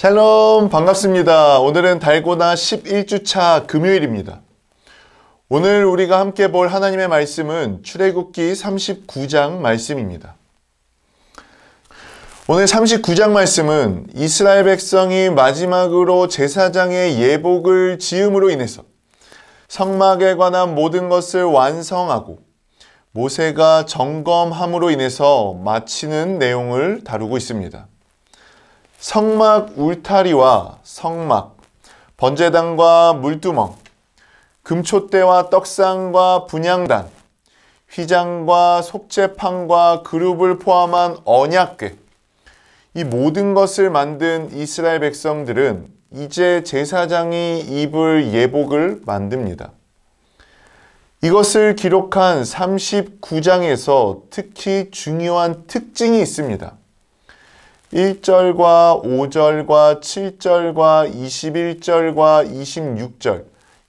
샬롬 반갑습니다. 오늘은 달고나 11주차 금요일입니다. 오늘 우리가 함께 볼 하나님의 말씀은 출애굽기 39장 말씀입니다. 오늘 39장 말씀은 이스라엘 백성이 마지막으로 제사장의 예복을 지음으로 인해서 성막에 관한 모든 것을 완성하고 모세가 점검함으로 인해서 마치는 내용을 다루고 있습니다. 성막 울타리와 성막, 번제단과 물두멍, 금초대와 떡상과 분양단, 휘장과 속재판과 그룹을 포함한 언약궤 이 모든 것을 만든 이스라엘 백성들은 이제 제사장이 입을 예복을 만듭니다. 이것을 기록한 39장에서 특히 중요한 특징이 있습니다. 1절과 5절과 7절과 21절과 26절,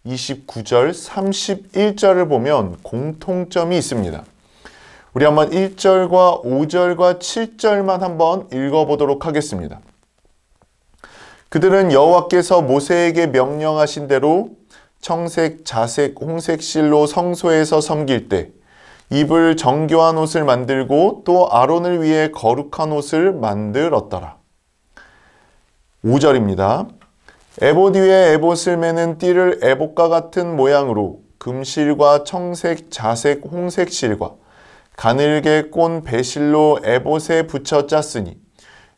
29절, 31절을 보면 공통점이 있습니다. 우리 한번 1절과 5절과 7절만 한번 읽어보도록 하겠습니다. 그들은 여호와께서 모세에게 명령하신 대로 청색, 자색, 홍색 실로 성소에서 섬길 때 입을 정교한 옷을 만들고 또 아론을 위해 거룩한 옷을 만들었더라. 5절입니다. 에봇 위에 에봇을 매는 띠를 에봇과 같은 모양으로 금실과 청색, 자색, 홍색 실과 가늘게 꼰 배실로 에봇에 붙여 짰으니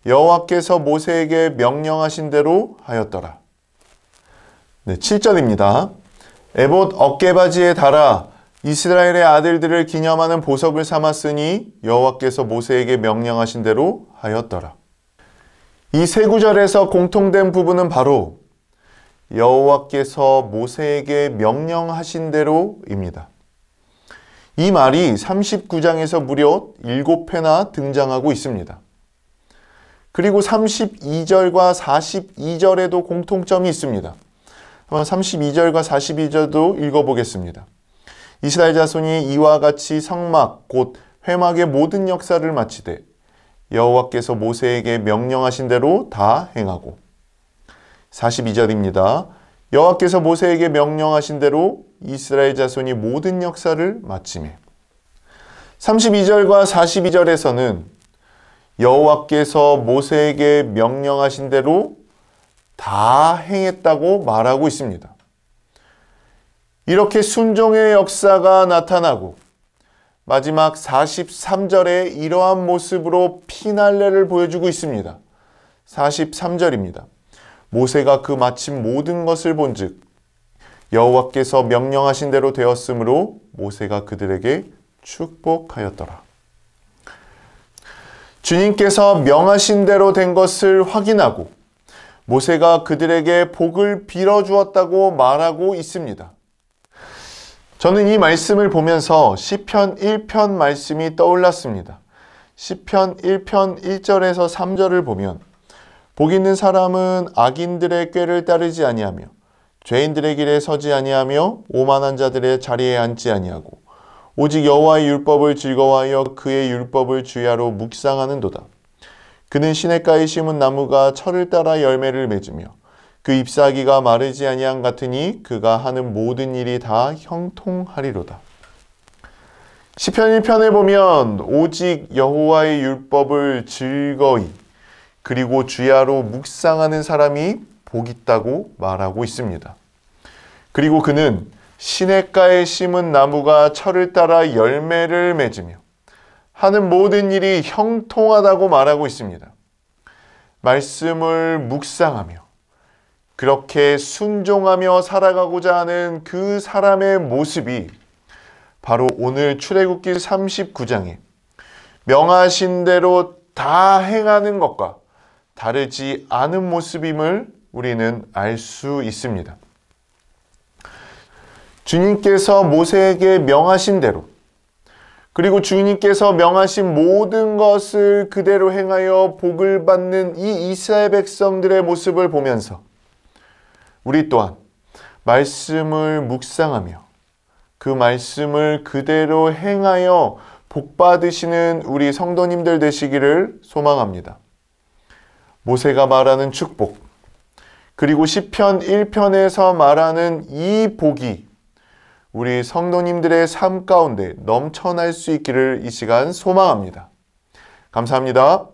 여호와께서 모세에게 명령하신 대로 하였더라. 네, 7절입니다. 에봇 어깨바지에 달아 이스라엘의 아들들을 기념하는 보석을 삼았으니 여호와께서 모세에게 명령하신 대로 하였더라. 이 세 구절에서 공통된 부분은 바로 여호와께서 모세에게 명령하신 대로입니다. 이 말이 39장에서 무려 7회나 등장하고 있습니다. 그리고 32절과 42절에도 공통점이 있습니다. 32절과 42절도 읽어보겠습니다. 이스라엘 자손이 이와 같이 성막 곧 회막의 모든 역사를 마치되 여호와께서 모세에게 명령하신 대로 다 행하고 42절입니다. 여호와께서 모세에게 명령하신 대로 이스라엘 자손이 모든 역사를 마치해 32절과 42절에서는 여호와께서 모세에게 명령하신 대로 다 행했다고 말하고 있습니다. 이렇게 순종의 역사가 나타나고 마지막 4 3절에 이러한 모습으로 피날레를 보여주고 있습니다. 43절입니다. 모세가 그 마침 모든 것을 본즉 여호와께서 명령하신 대로 되었으므로 모세가 그들에게 축복하였더라. 주님께서 명하신 대로 된 것을 확인하고 모세가 그들에게 복을 빌어주었다고 말하고 있습니다. 저는 이 말씀을 보면서 시편 1편 말씀이 떠올랐습니다. 시편 1편 1절에서 3절을 보면 복 있는 사람은 악인들의 꾀를 따르지 아니하며 죄인들의 길에 서지 아니하며 오만한 자들의 자리에 앉지 아니하고 오직 여호와의 율법을 즐거워하여 그의 율법을 주야로 묵상하는도다. 그는 시냇가에 심은 나무가 철을 따라 열매를 맺으며 그 잎사귀가 마르지 아니한 같으니 그가 하는 모든 일이 다 형통하리로다. 시편 1편에 보면 오직 여호와의 율법을 즐거이 그리고 주야로 묵상하는 사람이 복 있다고 말하고 있습니다. 그리고 그는 시냇가에 심은 나무가 철을 따라 열매를 맺으며 하는 모든 일이 형통하다고 말하고 있습니다. 말씀을 묵상하며 그렇게 순종하며 살아가고자 하는 그 사람의 모습이 바로 오늘 출애굽기 39장에 명하신 대로 다 행하는 것과 다르지 않은 모습임을 우리는 알 수 있습니다. 주님께서 모세에게 명하신 대로 그리고 주님께서 명하신 모든 것을 그대로 행하여 복을 받는 이 이스라엘 백성들의 모습을 보면서 우리 또한 말씀을 묵상하며 그 말씀을 그대로 행하여 복받으시는 우리 성도님들 되시기를 소망합니다. 모세가 말하는 축복, 그리고 시편 1편에서 말하는 이 복이 우리 성도님들의 삶 가운데 넘쳐날 수 있기를 이 시간 소망합니다. 감사합니다.